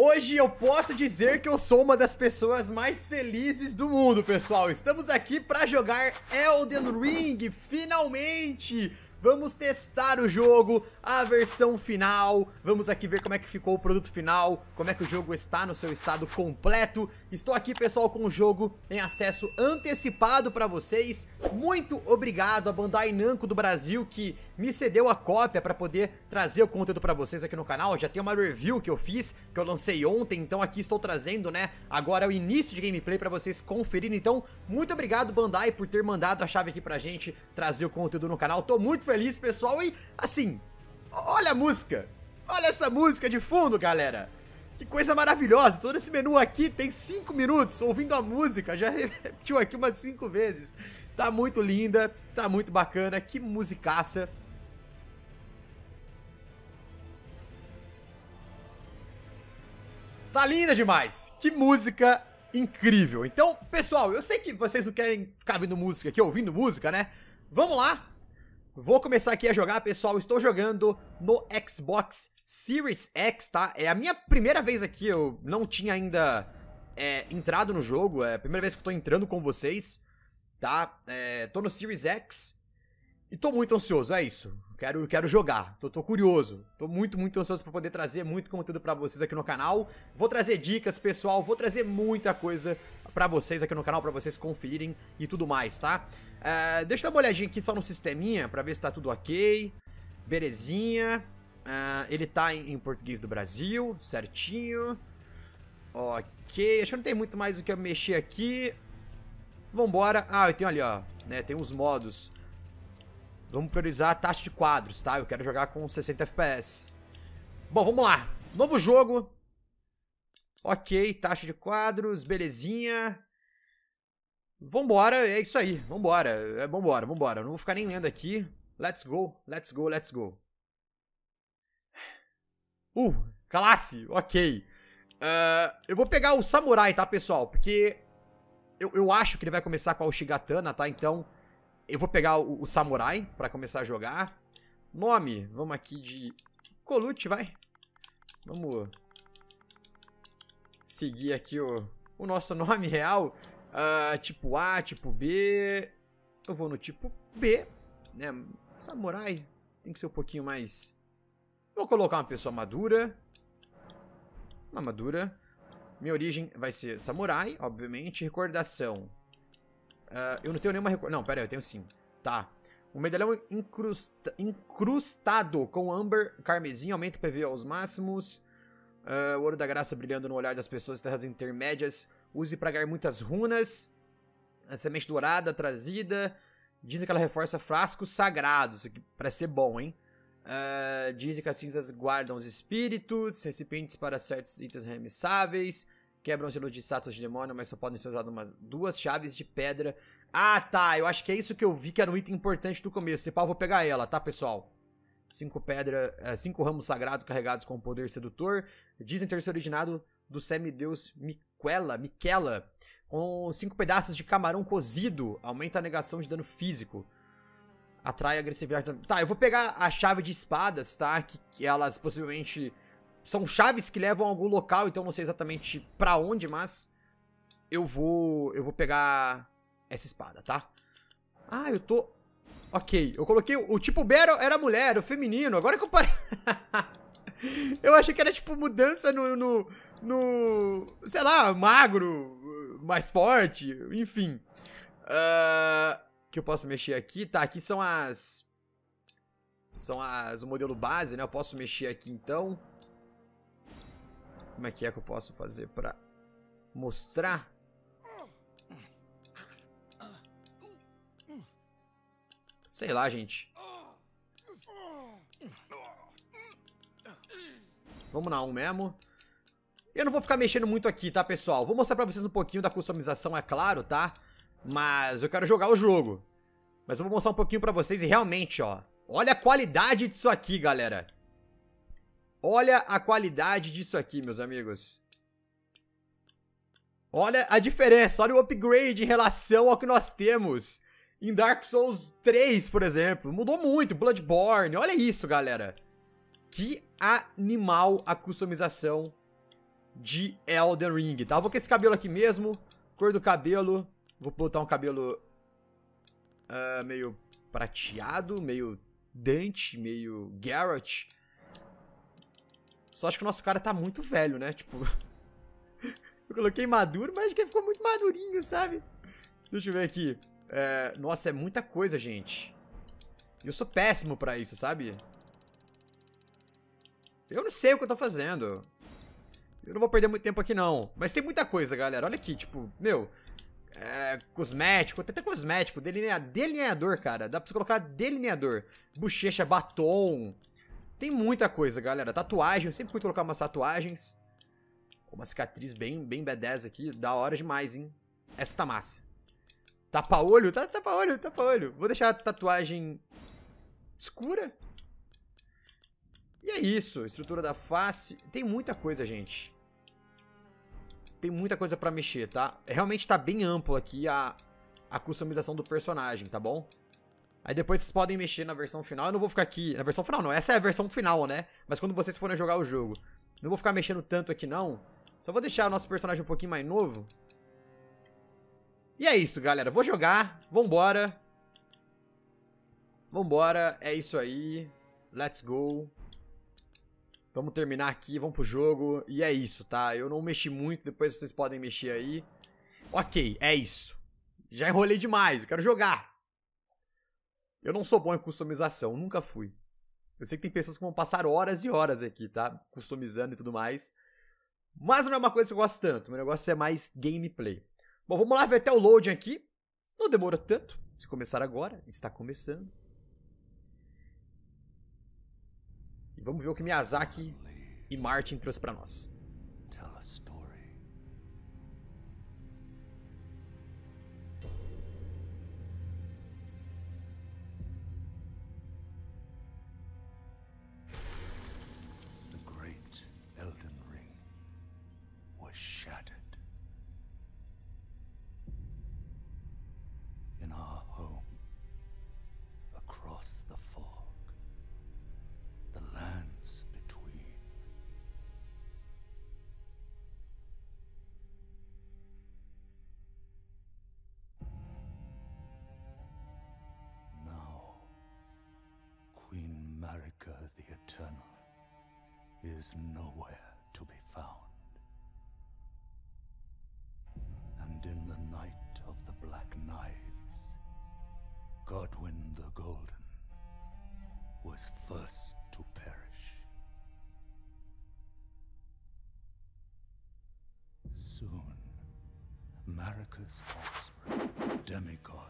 Hoje eu posso dizer que eu sou uma das pessoas mais felizes do mundo, pessoal. Estamos aqui para jogar Elden Ring, finalmente! Vamos testar o jogo, a versão final, vamos aqui ver como é que ficou o produto final, como é que o jogo está no seu estado completo. Estou aqui, pessoal, com o jogo em acesso antecipado para vocês. Muito obrigado a Bandai Namco do Brasil que me cedeu a cópia para poder trazer o conteúdo para vocês aqui no canal. Já tem uma review que eu fiz, que eu lancei ontem, então aqui estou trazendo, né, agora é o início de gameplay para vocês conferirem. Então, muito obrigado Bandai por ter mandado a chave aqui pra gente trazer o conteúdo no canal. Tô muito feliz, pessoal, e assim, olha a música. Olha essa música de fundo, galera. Que coisa maravilhosa! Todo esse menu aqui tem 5 minutos ouvindo a música, já repetiu aqui umas 5 vezes. Tá muito linda, tá muito bacana, que musicaça. Tá linda demais. Que música incrível. Então, pessoal, eu sei que vocês não querem ficar vendo música aqui, ouvindo música, né? Vamos lá. Vou começar aqui a jogar, pessoal. Estou jogando no Xbox Series X, tá? É a minha primeira vez aqui. Eu não tinha ainda é, entrado no jogo. É a primeira vez que eu tô entrando com vocês, tá? É, tô no Series X. E tô muito ansioso, é isso. Quero, quero jogar, tô, tô curioso. Tô muito, muito ansioso para poder trazer muito conteúdo para vocês aqui no canal. Vou trazer dicas, pessoal, vou trazer muita coisa para vocês aqui no canal, para vocês conferirem e tudo mais, tá? Uh, deixa eu dar uma olhadinha aqui só no sisteminha, para ver se tá tudo ok. Belezinha. Uh, é, ele tá em, em, português do Brasil, certinho. Ok, acho que não tem muito mais o que eu mexer aqui. Vambora. Ah, eu tenho ali, ó, né, tem uns modos Vamos priorizar a taxa de quadros, tá? Eu quero jogar com 60 FPS. Bom, vamos lá. Novo jogo. Ok, taxa de quadros, belezinha. Vambora, é isso aí. Vambora, é, vambora, vambora. não vou ficar nem lendo aqui. Let's go, let's go, let's go. Uh, classe, ok. Uh, eu vou pegar o samurai, tá, pessoal? Porque eu, eu acho que ele vai começar com a shigatana, tá? Então eu vou pegar o, o Samurai para começar a jogar. Nome, vamos aqui de Colute, vai. Vamos seguir aqui o, o nosso nome real. Uh, tipo A, tipo B. Eu vou no tipo B, né? Samurai tem que ser um pouquinho mais... Vou colocar uma pessoa madura. Uma madura. Minha origem vai ser samurai, obviamente. Recordação. Uh, eu não tenho nenhuma recordação. Não, pera aí, eu tenho sim. Tá. O medalhão incrusta... incrustado com amber carmesim aumenta o PV aos máximos. Uh, o ouro da graça brilhando no olhar das pessoas terras intermédias. Use para ganhar muitas runas. A semente dourada trazida. Dizem que ela reforça frascos sagrados. Para ser bom, hein? Uh, ah, dizem que as cinzas guardam os espíritos. Recipientes para certos itens remissáveis. Quebram gelo de status de demônio, mas só podem ser usadas umas duas chaves de pedra. Ah, tá. Eu acho que é isso que eu vi que era um item importante do começo. Se pau, vou pegar ela, tá, pessoal? Cinco pedras, é, cinco ramos sagrados carregados com poder sedutor. Dizem ter se originado do semideus Miquela, Miquela, com cinco pedaços de camarão cozido. Aumenta a negação de dano físico. Atrai agressividade. Tá, eu vou pegar a chave de espadas, tá? Que, que elas possivelmente são chaves que levam a algum local, então não sei exatamente para onde, mas eu vou eu vou pegar essa espada, tá? Ah, eu tô OK, eu coloquei o, tipo Battle era mulher, o feminino. Agora que eu parei Eu achei que era tipo mudança no, no no, sei lá, magro, mais forte, enfim. Uh, que eu posso mexer aqui, tá, aqui são as são as o modelo base, né? Eu posso mexer aqui então. Como é que é que eu posso fazer pra mostrar? Sei lá, gente. Vamos na 1 um mesmo. Eu não vou ficar mexendo muito aqui, tá, pessoal? Vou mostrar pra vocês um pouquinho da customização, é claro, tá? Mas eu quero jogar o jogo. Mas eu vou mostrar um pouquinho pra vocês e realmente, ó. Olha a qualidade disso aqui, galera. Olha a qualidade disso aqui, meus amigos. Olha a diferença, olha o upgrade em relação ao que nós temos em Dark Souls 3, por exemplo. Mudou muito, Bloodborne, olha isso, galera. Que animal a customização de Elden Ring, tá? vou com esse cabelo aqui mesmo, cor do cabelo. Vou botar um cabelo uh, meio prateado, meio Dante, meio Garrett. Só acho que o nosso cara tá muito velho, né? Tipo. eu coloquei maduro, mas acho que ele ficou muito madurinho, sabe? Deixa eu ver aqui. É... Nossa, é muita coisa, gente. Eu sou péssimo pra isso, sabe? Eu não sei o que eu tô fazendo. Eu não vou perder muito tempo aqui, não. Mas tem muita coisa, galera. Olha aqui, tipo, meu... É, cosmético, até cosmético, delineador, cara. Dá pra você colocar delineador. Bochecha, batom, tem muita coisa, galera. Tatuagem, eu sempre fui colocar umas tatuagens. Uma cicatriz bem, bem badass aqui. Da hora demais, hein? Essa tá massa. Tapa-olho? Tá, tapa-olho, tapa-olho. Vou deixar a tatuagem escura. E é isso. Estrutura da face. Tem muita coisa, gente. Tem muita coisa pra mexer, tá? Realmente tá bem amplo aqui a, a customização do personagem, tá bom? Aí depois vocês podem mexer na versão final. Eu não vou ficar aqui. Na versão final não. Essa é a versão final, né? Mas quando vocês forem jogar o jogo. Não vou ficar mexendo tanto aqui, não. Só vou deixar o nosso personagem um pouquinho mais novo. E é isso, galera. Vou jogar. Vambora. Vambora. É isso aí. Let's go. Vamos terminar aqui, vamos pro jogo. E é isso, tá? Eu não mexi muito, depois vocês podem mexer aí. Ok, é isso. Já enrolei demais, eu quero jogar. Eu não sou bom em customização, nunca fui. Eu sei que tem pessoas que vão passar horas e horas aqui, tá? Customizando e tudo mais. Mas não é uma coisa que eu gosto tanto. Meu negócio é mais gameplay. Bom, vamos lá ver até o loading aqui. Não demora tanto. Se começar agora, está começando. E vamos ver o que Miyazaki e Martin trouxe para nós. this offspring, demigod.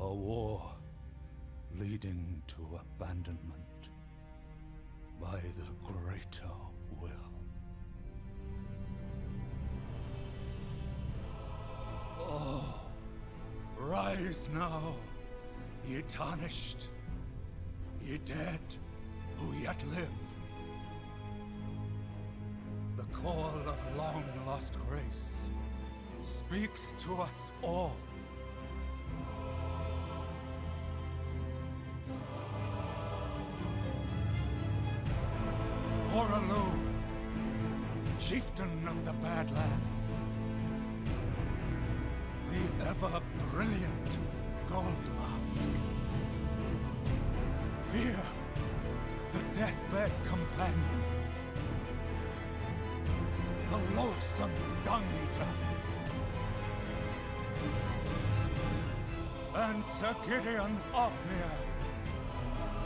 A war leading to abandonment by the greater will. Oh, rise now, ye tarnished, ye dead who yet live. The call of long lost grace speaks to us all. of the Badlands. The ever-brilliant Gold Mask. Fear, the deathbed companion. The loathsome Dung-Eater. And Sir Gideon Othniel,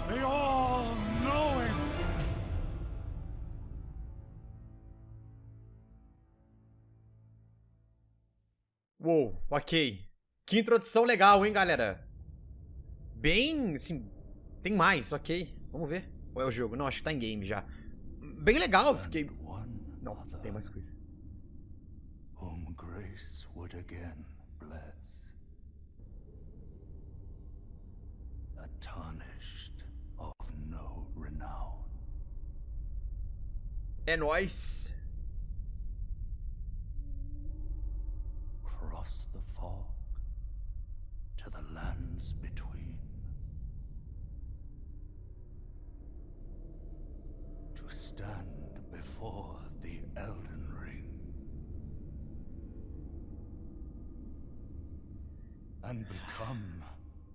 the all-knowing Ok. Que introdução legal, hein, galera? Bem, assim, tem mais, ok. Vamos ver. Qual é o jogo? Não, acho que tá em game já. Bem legal, fiquei... Não, tem mais coisa. Whom grace would again bless. A tarnished of no renown. É nóis.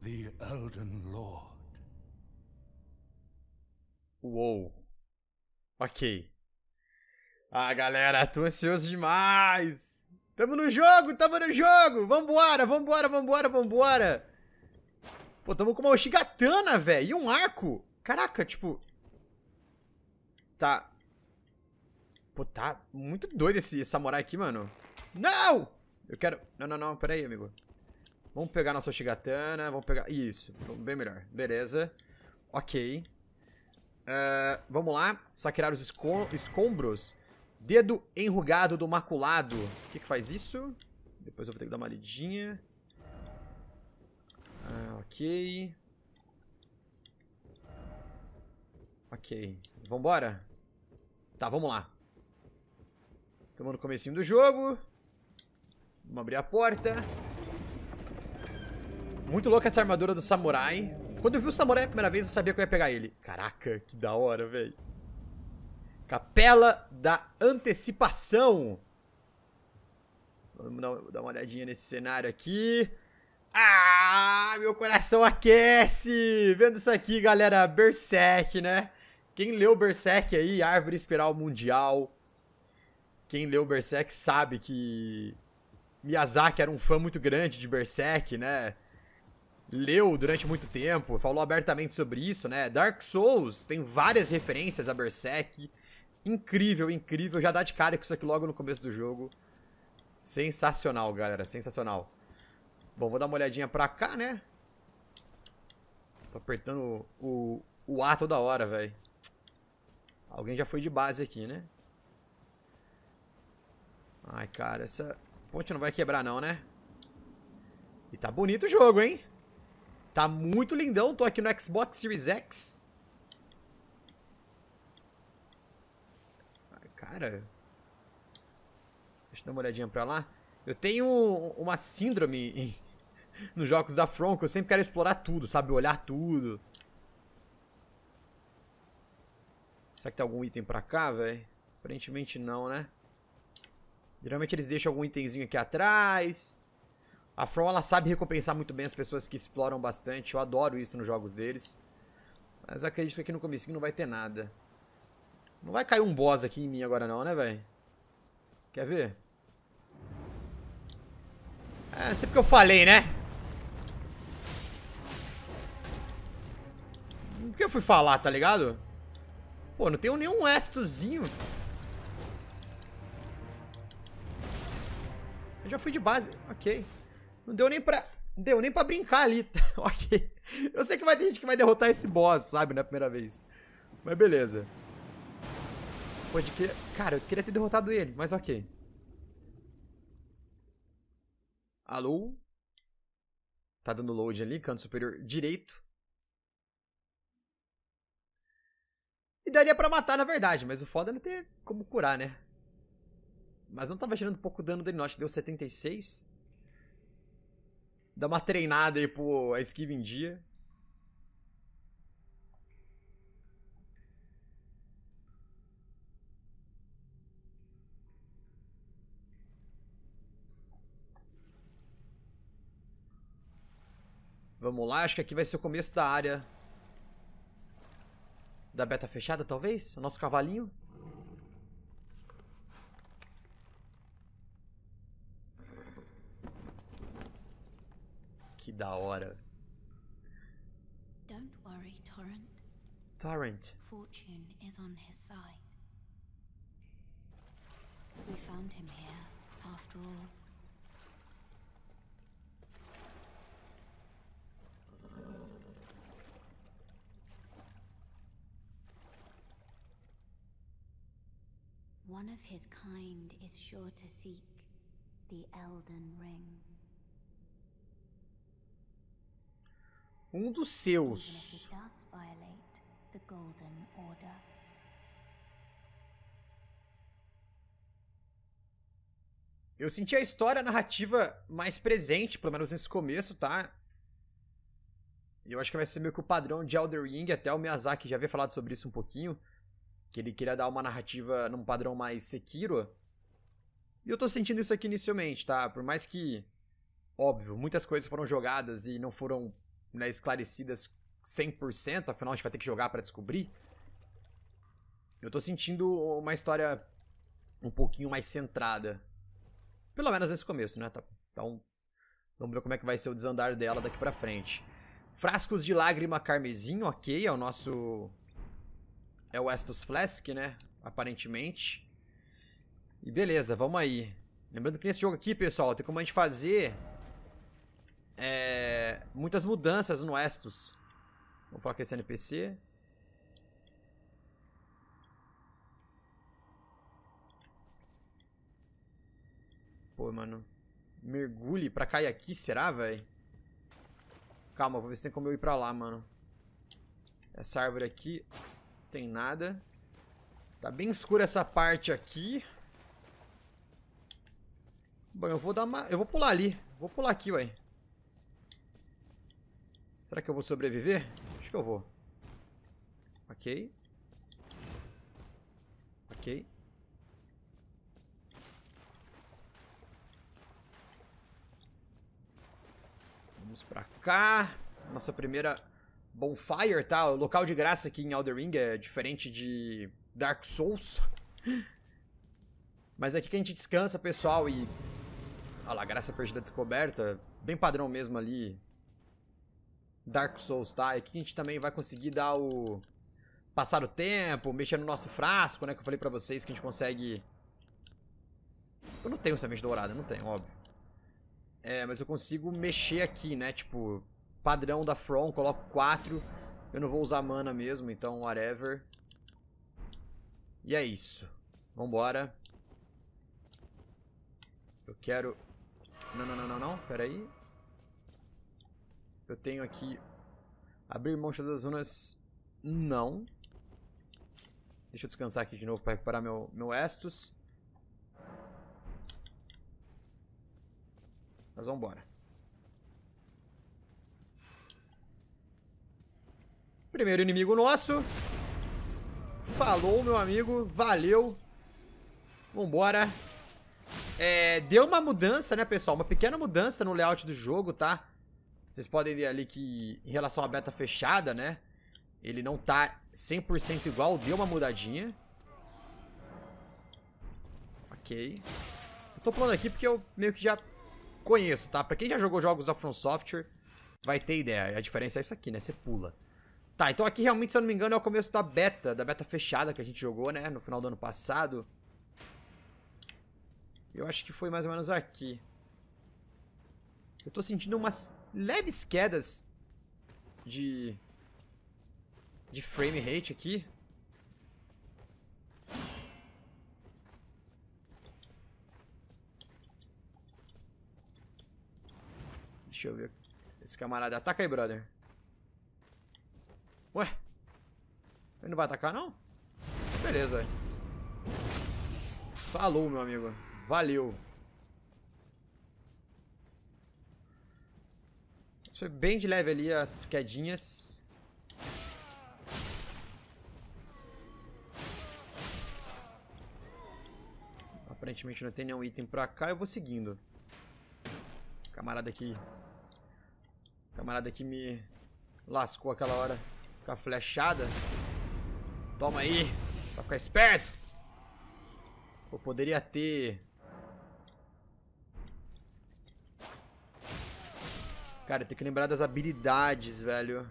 the Elden Lord. Uou. Ok. Ah, galera, tô ansioso demais! Tamo no jogo, tamo no jogo! Vambora, vambora, vambora, vambora! Pô, tamo com uma Oshigatana, velho, e um arco! Caraca, tipo... Tá... Pô, tá muito doido esse samurai aqui, mano. Não! Eu quero... Não, não, não, pera aí, amigo. Vamos pegar nossa Shigatana, vamos pegar... Isso, bem melhor. Beleza. Ok. Uh, vamos lá. Saquear os escom escombros. Dedo enrugado do maculado. O que que faz isso? Depois eu vou ter que dar uma lidinha. Ah, ok. Ok. Vambora? Tá, vamos lá. Estamos no comecinho do jogo. Vamos abrir a porta. Muito louca essa armadura do samurai. Quando eu vi o samurai a primeira vez, eu sabia que eu ia pegar ele. Caraca, que da hora, velho. Capela da Antecipação. Vamos dar uma olhadinha nesse cenário aqui. Ah, meu coração aquece! Vendo isso aqui, galera, Berserk, né? Quem leu Berserk aí, Árvore Espiral Mundial. Quem leu Berserk sabe que Miyazaki era um fã muito grande de Berserk, né? leu durante muito tempo, falou abertamente sobre isso, né? Dark Souls tem várias referências a Berserk. Incrível, incrível. Já dá de cara com isso aqui logo no começo do jogo. Sensacional, galera, sensacional. Bom, vou dar uma olhadinha pra cá, né? Tô apertando o, o A toda hora, velho. Alguém já foi de base aqui, né? Ai, cara, essa ponte não vai quebrar não, né? E tá bonito o jogo, hein? Tá muito lindão. Tô aqui no Xbox Series X. Ah, cara... Deixa eu dar uma olhadinha pra lá. Eu tenho uma síndrome em... nos jogos da From, que eu sempre quero explorar tudo, sabe? Olhar tudo. Será que tem algum item pra cá, velho? Aparentemente não, né? Geralmente eles deixam algum itemzinho aqui atrás. A From ela sabe recompensar muito bem as pessoas que exploram bastante. Eu adoro isso nos jogos deles. Mas acredito que aqui no começo não vai ter nada. Não vai cair um boss aqui em mim agora não, né, velho? Quer ver? É, sempre que eu falei, né? Por que eu fui falar, tá ligado? Pô, não tenho nenhum estozinho. Eu já fui de base. Ok. Não deu nem pra... Deu nem pra brincar ali. Tá, ok. Eu sei que vai ter gente que vai derrotar esse boss, sabe? Na primeira vez. Mas beleza. Pode que... Cara, eu queria ter derrotado ele, mas ok. Alô? Tá dando load ali, canto superior direito. E daria pra matar, na verdade, mas o foda é não ter como curar, né? Mas não tava gerando pouco dano dele, não. Acho que deu 76. Dá uma treinada aí pro a esquiva em dia. Vamos lá, acho que aqui vai ser o começo da área da beta fechada, talvez? O nosso cavalinho. que da hora. Don't worry, Torrent. Torrent. Fortune is on his side. We found him here, after all. One of his kind is sure to seek the Elden Ring. Um dos seus. Eu senti a história a narrativa mais presente, pelo menos nesse começo, tá? Eu acho que vai ser meio que o padrão de Elder Ring, até o Miyazaki já havia falado sobre isso um pouquinho, que ele queria dar uma narrativa num padrão mais Sekiro. E eu tô sentindo isso aqui inicialmente, tá? Por mais que, óbvio, muitas coisas foram jogadas e não foram né, esclarecidas 100%, afinal a gente vai ter que jogar para descobrir. Eu tô sentindo uma história um pouquinho mais centrada. Pelo menos nesse começo, né? Então, vamos ver como é que vai ser o desandar dela daqui pra frente. Frascos de lágrima carmesim, ok, é o nosso... É o Estus Flask, né? Aparentemente. E beleza, vamos aí. Lembrando que nesse jogo aqui, pessoal, tem como a gente fazer é, muitas mudanças no Estus. Vou falar com é esse NPC. Pô, mano. Mergulhe pra cair aqui, será, velho? Calma, vou ver se tem como eu ir pra lá, mano. Essa árvore aqui... Tem nada. Tá bem escura essa parte aqui. Bom, eu vou dar uma... Eu vou pular ali. Vou pular aqui, velho. Será que eu vou sobreviver? Acho que eu vou. Ok. Ok. Vamos pra cá. Nossa primeira bonfire, tá? O local de graça aqui em Elder Ring é diferente de Dark Souls. Mas é aqui que a gente descansa, pessoal, e... Olha lá, graça perdida descoberta. Bem padrão mesmo ali. Dark Souls, tá? É e aqui a gente também vai conseguir dar o... Passar o tempo, mexer no nosso frasco, né? Que eu falei pra vocês que a gente consegue... Eu não tenho semente dourada, não tenho, óbvio. É, mas eu consigo mexer aqui, né? Tipo, padrão da From, coloco 4. Eu não vou usar mana mesmo, então whatever. E é isso. Vambora. Eu quero... Não, não, não, não, não. Pera aí. Eu tenho aqui... Abrir mão das unas... Não. Deixa eu descansar aqui de novo para recuperar meu, meu Estus. Mas vamos embora. Primeiro inimigo nosso. Falou, meu amigo. Valeu. Vambora. É, deu uma mudança, né, pessoal? Uma pequena mudança no layout do jogo, tá? Vocês podem ver ali que em relação à beta fechada, né? Ele não tá 100% igual, deu uma mudadinha. Ok. Eu tô falando aqui porque eu meio que já conheço, tá? Pra quem já jogou jogos da From Software, vai ter ideia. A diferença é isso aqui, né? Você pula. Tá, então aqui realmente, se eu não me engano, é o começo da beta, da beta fechada que a gente jogou, né? No final do ano passado. Eu acho que foi mais ou menos aqui. Eu tô sentindo umas leves quedas de de frame rate aqui. Deixa eu ver. Esse camarada ataca aí, brother. Ué? Ele não vai atacar, não? Beleza. Falou, meu amigo. Valeu. foi bem de leve ali as quedinhas. Aparentemente não tem nenhum item pra cá, eu vou seguindo. Camarada aqui... Camarada aqui me lascou aquela hora com a flechada. Toma aí, pra ficar esperto. Eu poderia ter Cara, tem que lembrar das habilidades, velho.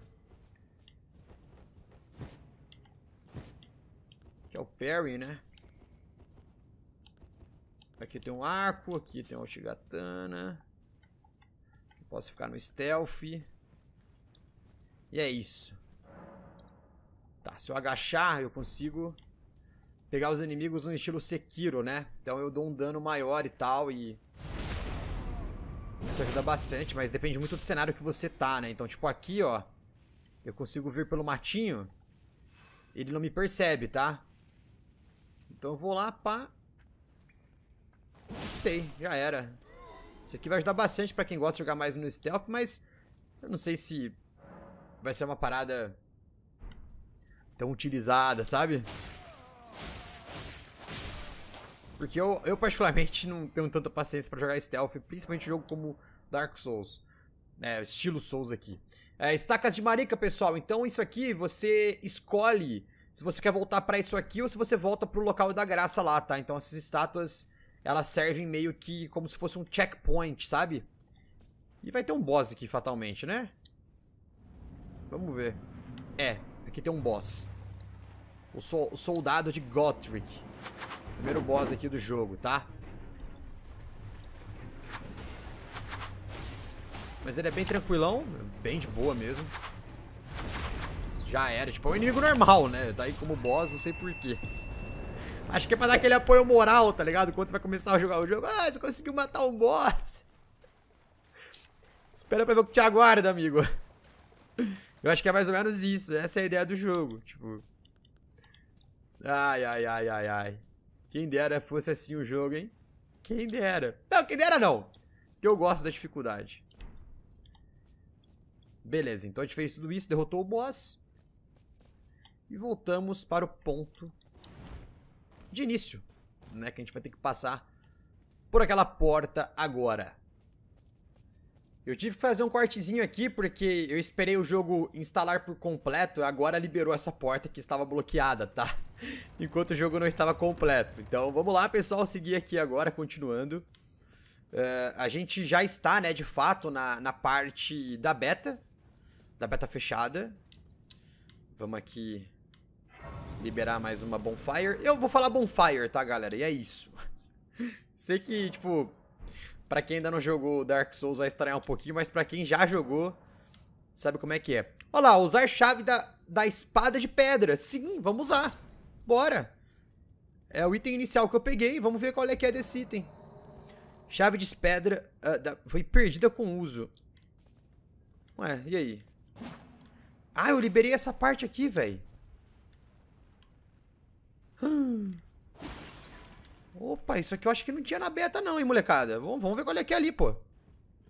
Que é o parry, né? Aqui tem um arco, aqui tem uma shigatana. Posso ficar no stealth. E é isso. Tá, se eu agachar, eu consigo pegar os inimigos no estilo Sekiro, né? Então eu dou um dano maior e tal, e isso ajuda bastante, mas depende muito do cenário que você tá, né? Então, tipo, aqui, ó, eu consigo vir pelo matinho, ele não me percebe, tá? Então eu vou lá, pá. Tem, já era. Isso aqui vai ajudar bastante pra quem gosta de jogar mais no stealth, mas eu não sei se vai ser uma parada tão utilizada, sabe? Porque eu, eu particularmente não tenho tanta paciência para jogar stealth, principalmente um jogo como Dark Souls. É, estilo Souls aqui. É, estacas de marica, pessoal. Então isso aqui você escolhe se você quer voltar para isso aqui ou se você volta pro local da graça lá, tá? Então essas estátuas, elas servem meio que como se fosse um checkpoint, sabe? E vai ter um boss aqui, fatalmente, né? Vamos ver. É, aqui tem um boss. O, so o soldado de Gotrick. Primeiro boss aqui do jogo, tá? Mas ele é bem tranquilão, bem de boa mesmo. Já era, tipo, é um inimigo normal, né? Tá aí como boss, não sei porquê. Acho que é pra dar aquele apoio moral, tá ligado? Quando você vai começar a jogar o jogo, ah, você conseguiu matar um boss. Espera pra ver o que te aguarda, amigo. Eu acho que é mais ou menos isso, essa é a ideia do jogo, tipo... Ai, ai, ai, ai, ai. Quem dera fosse assim o jogo, hein? Quem dera. Não, quem dera não. Que eu gosto da dificuldade. Beleza, então a gente fez tudo isso, derrotou o boss. E voltamos para o ponto de início, né? Que a gente vai ter que passar por aquela porta agora. Eu tive que fazer um cortezinho aqui porque eu esperei o jogo instalar por completo, agora liberou essa porta que estava bloqueada, tá? Enquanto o jogo não estava completo. Então vamos lá, pessoal, seguir aqui agora, continuando. Uh, a gente já está, né, de fato, na, na parte da beta, da beta fechada. Vamos aqui liberar mais uma bonfire. Eu vou falar bonfire, tá, galera? E é isso. Sei que, tipo, para quem ainda não jogou Dark Souls vai estranhar um pouquinho, mas para quem já jogou, sabe como é que é. Olha lá, usar chave da, da espada de pedra. Sim, vamos usar. Bora. É o item inicial que eu peguei, vamos ver qual é que é desse item. Chave de pedra uh, da, foi perdida com uso. Ué, e aí? Ah, eu liberei essa parte aqui, velho. Ah. Hum. Opa, isso aqui eu acho que não tinha na beta não, hein, molecada. Vamos, vamos ver qual é que é ali, pô.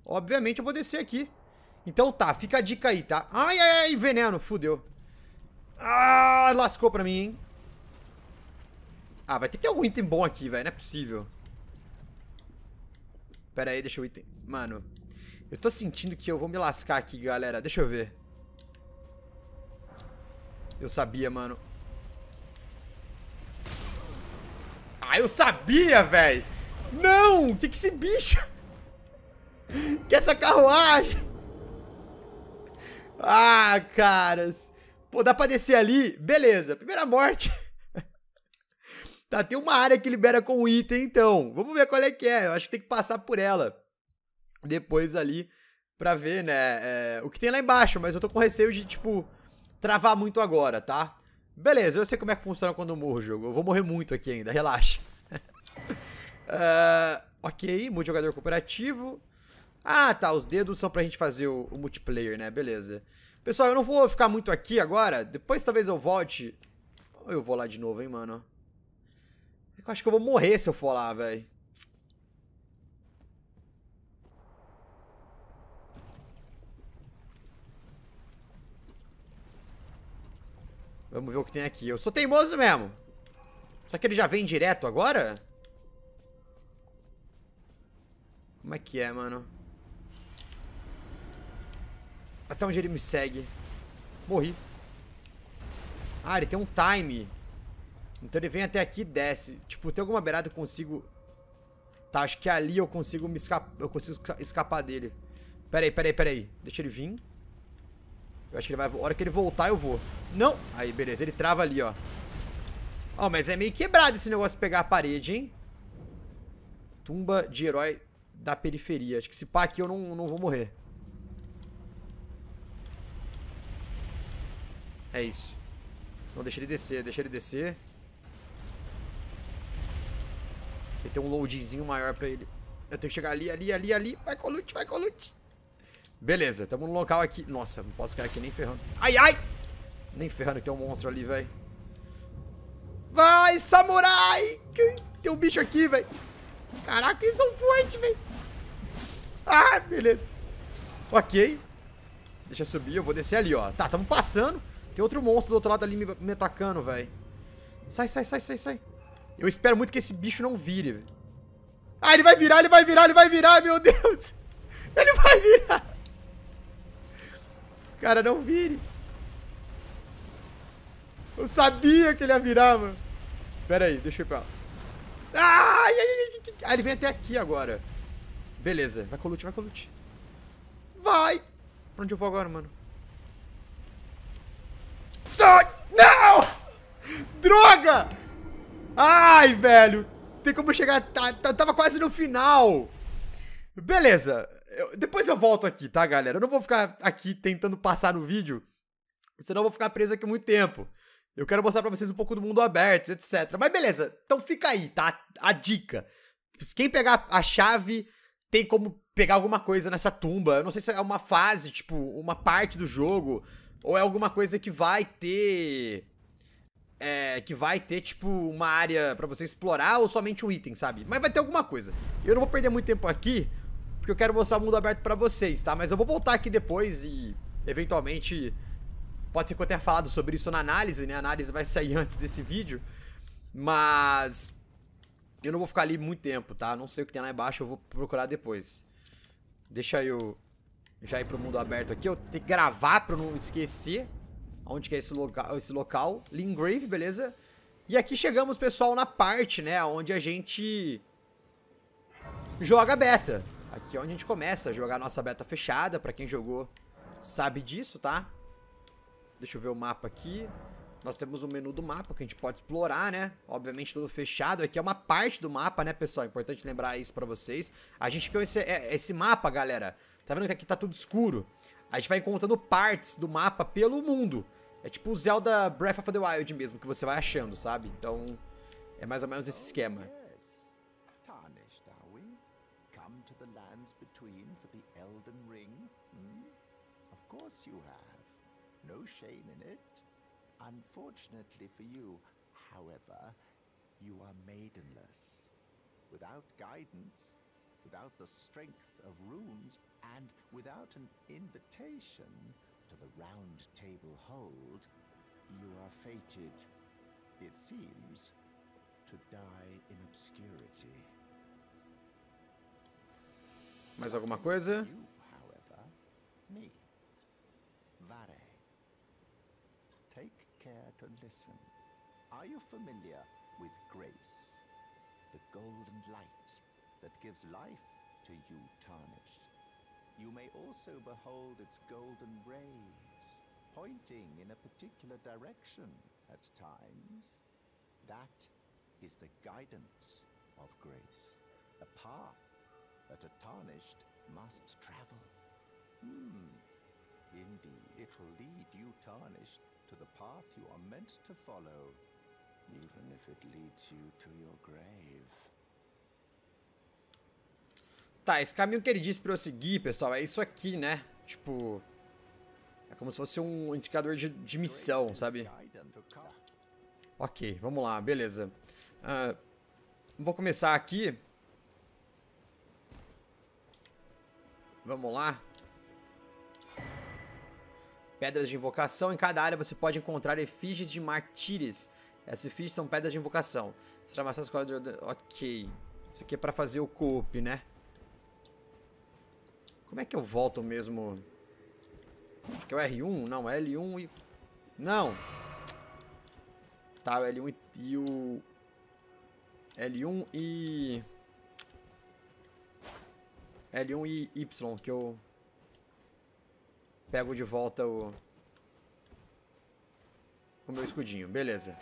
Obviamente eu vou descer aqui. Então tá, fica a dica aí, tá? Ai, ai, ai, veneno, fudeu. Ah, lascou pra mim, hein. Ah, vai ter que ter algum item bom aqui, velho. Não é possível. Pera aí, deixa eu... Item... Mano, eu tô sentindo que eu vou me lascar aqui, galera. Deixa eu ver. Eu sabia, mano. Ah, eu sabia, velho! Não! O que que esse bicho... que essa carruagem? Ah, caras. Pô, dá pra descer ali? Beleza. Primeira morte. tá, tem uma área que libera com item, então. Vamos ver qual é que é. Eu acho que tem que passar por ela. Depois ali, pra ver, né, é, o que tem lá embaixo. Mas eu tô com receio de, tipo, travar muito agora, tá? Beleza, eu sei como é que funciona quando eu morro o jogo. Eu vou morrer muito aqui ainda, relaxa. uh, ok, multijogador cooperativo. Ah, tá, os dedos são pra gente fazer o, o, multiplayer, né? Beleza. Pessoal, eu não vou ficar muito aqui agora. Depois talvez eu volte. Eu vou lá de novo, hein, mano. É eu acho que eu vou morrer se eu for lá, velho. Vamos ver o que tem aqui. Eu sou teimoso mesmo. Só que ele já vem direto agora? Como é que é, mano? Até onde ele me segue? Morri. Ah, ele tem um time. Então ele vem até aqui e desce. Tipo, tem alguma beirada que eu consigo... Tá, acho que ali eu consigo me escapar. Eu consigo escapar dele. Peraí, peraí, peraí. Deixa ele vir. Eu acho que ele vai... A hora que ele voltar, eu vou. Não! Aí, beleza. Ele trava ali, ó. Ó, oh, mas é meio quebrado esse negócio de pegar a parede, hein? Tumba de herói da periferia. Acho que se pá aqui eu não, não vou morrer. É isso. Não, deixa ele descer, deixa ele descer. Tem que ter um loadzinho maior pra ele. Eu tenho que chegar ali, ali, ali, ali. Vai, Colute, vai, Colute. Beleza, estamos no local aqui. Nossa, não posso cair aqui nem ferrando. Ai, ai! Nem ferrando que tem um monstro ali, velho. Vai, samurai! Tem um bicho aqui, velho. Caraca, eles são fortes, velho. Ah, beleza. Ok. Deixa eu subir, eu vou descer ali, ó. Tá, estamos passando. Tem outro monstro do outro lado ali me, me atacando, velho. Sai, sai, sai, sai, sai. Eu espero muito que esse bicho não vire, velho. Ah, ele vai virar, ele vai virar, ele vai virar, meu Deus. Ele vai virar. Cara, não vire. Eu sabia que ele ia virar, mano. Pera aí, deixa eu ir pra lá. Ai, ai, ai, ai, ah, ele vem até aqui agora. Beleza, vai com o loot, vai com o loot. Vai! Pra onde eu vou agora, mano? Não! Droga! Ai, velho. Tem como chegar... Tá, tá, tava quase no final. Beleza. Eu, depois eu volto aqui, tá, galera? Eu não vou ficar aqui tentando passar no vídeo, senão eu vou ficar preso aqui muito tempo. Eu quero mostrar pra vocês um pouco do mundo aberto, etc. Mas beleza, então fica aí, tá? A dica. Quem pegar a chave tem como pegar alguma coisa nessa tumba. Eu não sei se é uma fase, tipo, uma parte do jogo, ou é alguma coisa que vai ter. É, que vai ter, tipo, uma área para você explorar ou somente um item, sabe? Mas vai ter alguma coisa. Eu não vou perder muito tempo aqui porque eu quero mostrar o mundo aberto pra vocês, tá? Mas eu vou voltar aqui depois e, eventualmente, pode ser que eu tenha falado sobre isso na análise, né? A análise vai sair antes desse vídeo, mas eu não vou ficar ali muito tempo, tá? Não sei o que tem lá embaixo, eu vou procurar depois. Deixa eu já ir pro mundo aberto aqui, eu tenho que gravar pra eu não esquecer onde que é esse local, esse local. Lingrave, beleza? E aqui chegamos, pessoal, na parte, né, onde a gente joga beta. Aqui é onde a gente começa a jogar nossa beta fechada, pra quem jogou sabe disso, tá? Deixa eu ver o mapa aqui. Nós temos o um menu do mapa que a gente pode explorar, né? Obviamente tudo fechado. Aqui é uma parte do mapa, né, pessoal? É importante lembrar isso pra vocês. A gente criou esse, é, esse mapa, galera. Tá vendo que aqui tá tudo escuro? A gente vai encontrando partes do mapa pelo mundo. É tipo o Zelda Breath of the Wild mesmo, que você vai achando, sabe? Então, é mais ou menos esse esquema. to the lands between for the Elden Ring? Hmm? Of course you have. No shame in it. Unfortunately for you, however, you are maidenless. Without guidance, without the strength of runes, and without an invitation to the Round Table Hold, you are fated, it seems, to die in obscurity. Mais alguma coisa? Take care to listen. Are you familiar with grace? The golden light that gives life to you tarnished. You may also behold its golden rays, pointing in a particular direction at times. That is the guidance of grace, a path that a tarnished must travel. Hmm. Indeed, it'll lead you tarnished to the path you are meant to follow, even if it leads you to your grave. Tá, esse caminho que ele disse pra eu seguir, pessoal, é isso aqui, né? Tipo... É como se fosse um indicador de, de missão, sabe? Ok, vamos lá, beleza. Uh, vou começar aqui Vamos lá. Pedras de invocação. Em cada área você pode encontrar efígies de martírios. Essas efígies são pedras de invocação. Será mais fácil de... Ok. Isso aqui é pra fazer o coop, né? Como é que eu volto mesmo? Acho que é o R1? Não, é L1 e... Não! Tá, o L1 e, e o... L1 e... L1 e Y, que eu pego de volta o, o meu escudinho. Beleza.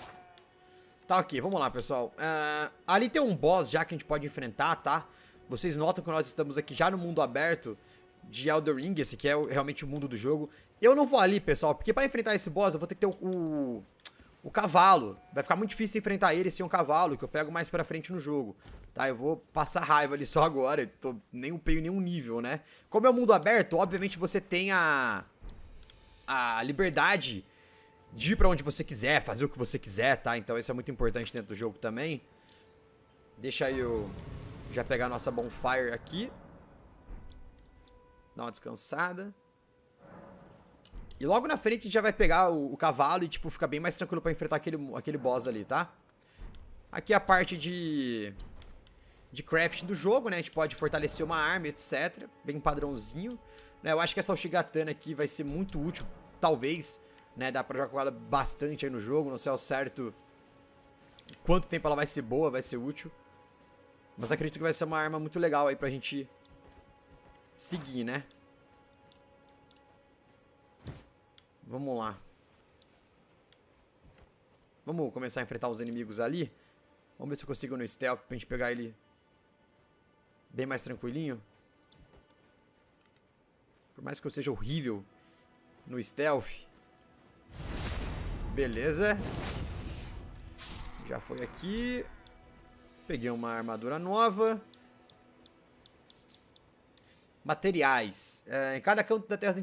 Tá ok, vamos lá, pessoal. Uh, ali tem um boss já que a gente pode enfrentar, tá? Vocês notam que nós estamos aqui já no mundo aberto de Elder Ring, esse que é realmente o mundo do jogo. Eu não vou ali, pessoal, porque para enfrentar esse boss eu vou ter que ter o, o o cavalo. Vai ficar muito difícil enfrentar ele sem um cavalo, que eu pego mais pra frente no jogo. Tá, eu vou passar raiva ali só agora, eu tô, nem upei nenhum nível, né? Como é um mundo aberto, obviamente você tem a, a liberdade de ir pra onde você quiser, fazer o que você quiser, tá? Então isso é muito importante dentro do jogo também. Deixa eu já pegar a nossa bonfire aqui. Dá uma descansada. E logo na frente a gente já vai pegar o, o cavalo e, tipo, ficar bem mais tranquilo pra enfrentar aquele, aquele boss ali, tá? Aqui é a parte de... De crafting do jogo, né? A gente pode fortalecer uma arma, etc. Bem padrãozinho. Né? Eu acho que essa Oshigatana aqui vai ser muito útil, talvez. Né? Dá pra jogar com ela bastante aí no jogo. Não sei ao certo quanto tempo ela vai ser boa, vai ser útil. Mas acredito que vai ser uma arma muito legal aí pra gente seguir, né? Vamos lá. Vamos começar a enfrentar os inimigos ali. Vamos ver se eu consigo no stealth pra gente pegar ele bem mais tranquilinho. Por mais que eu seja horrível no stealth. Beleza. Já foi aqui. Peguei uma armadura nova materiais. É, em cada canto das terras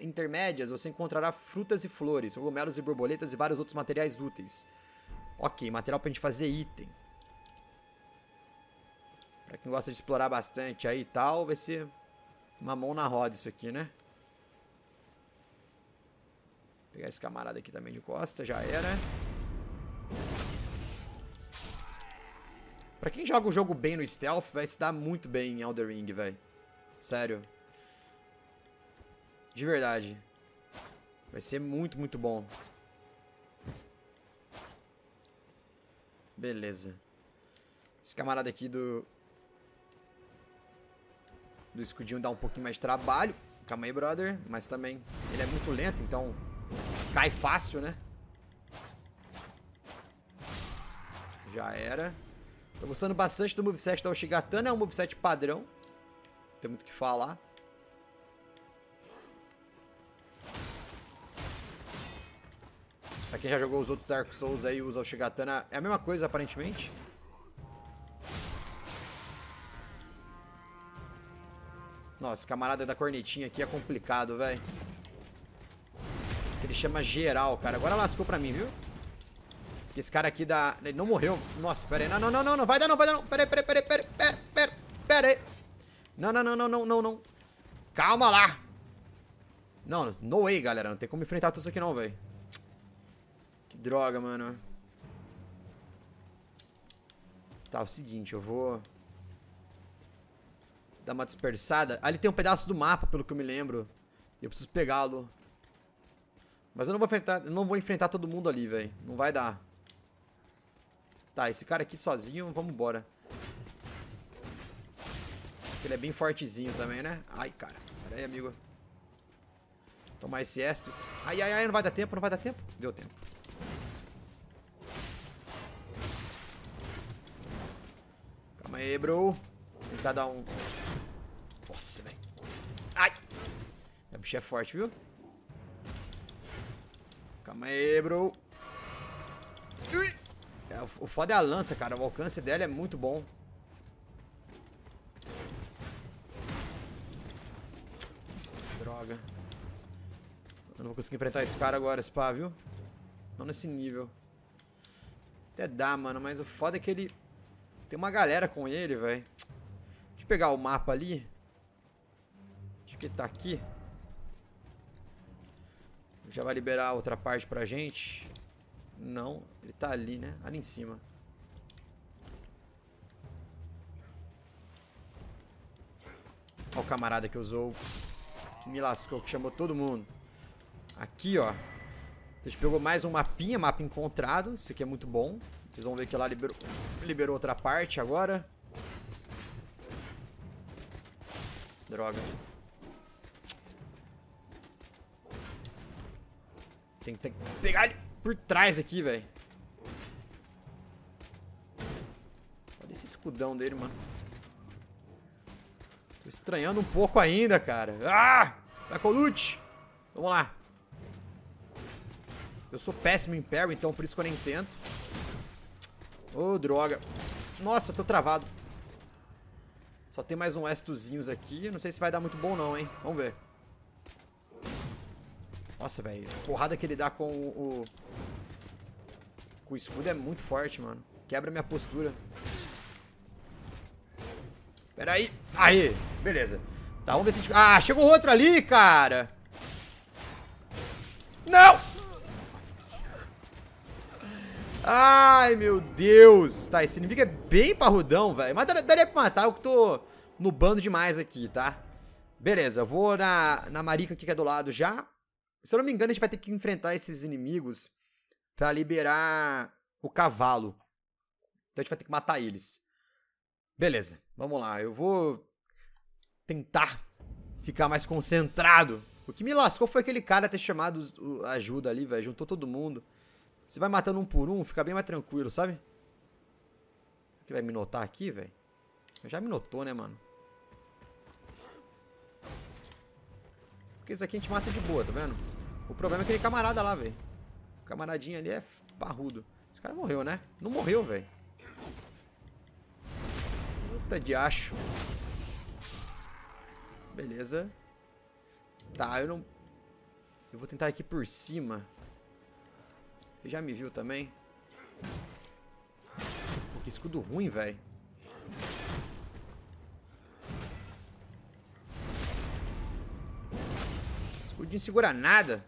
intermédias você encontrará frutas e flores, cogumelos e borboletas e vários outros materiais úteis. Ok, material pra gente fazer item. Pra quem gosta de explorar bastante aí e tal, vai ser uma mão na roda isso aqui, né? Vou pegar esse camarada aqui também de costa, já era. Pra quem joga o jogo bem no stealth, vai se dar muito bem em Elder Ring, velho. Sério. De verdade. Vai ser muito, muito bom. Beleza. Esse camarada aqui do... Do escudinho dá um pouquinho mais de trabalho. Calma aí, brother. Mas também, ele é muito lento, então... Cai fácil, né? Já era. Tô gostando bastante do moveset da Oshigatana. É um moveset padrão tem muito o que falar. Pra quem já jogou os outros Dark Souls aí, usa o Shigatana. É a mesma coisa, aparentemente. Nossa, camarada da cornetinha aqui é complicado, velho. Ele chama geral, cara. Agora lascou pra mim, viu? Esse cara aqui da... Ele não morreu. Nossa, pera aí. Não, não, não, não. Vai dar não, vai dar não. Pera aí, pera aí, pera aí, pera aí, pera aí. Pera aí. Não, não, não, não, não, não, não. Calma lá. Não, no way, galera. Não tem como enfrentar tudo isso aqui não, velho. Que droga, mano. Tá, é o seguinte, eu vou... Dar uma dispersada. Ali tem um pedaço do mapa, pelo que eu me lembro. E eu preciso pegá-lo. Mas eu não vou enfrentar, não vou enfrentar todo mundo ali, velho. Não vai dar. Tá, esse cara aqui sozinho, vamos embora. Ele é bem fortezinho também, né? Ai, cara. Pera aí, amigo. Tomar esse Estus. Ai, ai, ai, não vai dar tempo, não vai dar tempo. Deu tempo. Calma aí, bro. Tentar dar um... Nossa, velho. Ai! A bicho é forte, viu? Calma aí, bro. Ui! É, o foda é a lança, cara. O alcance dela é muito bom. Droga. Eu não vou conseguir enfrentar esse cara agora, spa, viu? Não nesse nível. Até dá, mano, mas o foda é que ele... Tem uma galera com ele, velho. Deixa eu pegar o mapa ali. Acho que ele tá aqui. Já vai liberar outra parte pra gente. Não, ele tá ali, né? Ali em cima. Olha o camarada que usou que me lascou, que chamou todo mundo. Aqui, ó. Então, a gente pegou mais um mapinha, mapa encontrado. Isso aqui é muito bom. Vocês vão ver que lá liberou, liberou outra parte agora. Droga. Tem que pegar ele por trás aqui, velho. Olha esse escudão dele, mano. Tô estranhando um pouco ainda, cara. Ah! Vai com loot! Vamos lá. Eu sou péssimo em parry, então por isso que eu nem tento. Ô, oh, droga. Nossa, tô travado. Só tem mais um estozinhos aqui. Não sei se vai dar muito bom não, hein. Vamos ver. Nossa, velho. A porrada que ele dá com o... Com o escudo é muito forte, mano. Quebra minha postura. Pera aí. Aí. Beleza. Tá, vamos ver se a gente... Ah, chegou outro ali, cara. Não! Ai, meu Deus. Tá, esse inimigo é bem parrudão, velho. Mas daria pra matar, eu que tô no bando demais aqui, tá? Beleza, vou na, na marica aqui que é do lado já. Se eu não me engano, a gente vai ter que enfrentar esses inimigos pra liberar o cavalo. Então a gente vai ter que matar eles. Beleza, vamos lá. Eu vou tentar ficar mais concentrado. O que me lascou foi aquele cara ter chamado ajuda ali, velho. Juntou todo mundo. Você vai matando um por um, fica bem mais tranquilo, sabe? Que vai me notar aqui, velho? Já me notou, né, mano? Porque isso aqui a gente mata de boa, tá vendo? O problema é aquele camarada lá, velho. O camaradinho ali é parrudo. Esse cara morreu, né? Não morreu, velho. Puta de acho. Beleza. Tá, eu não... Eu vou tentar aqui por cima. Ele já me viu também. Pô, que escudo ruim, velho. Escudinho segura nada.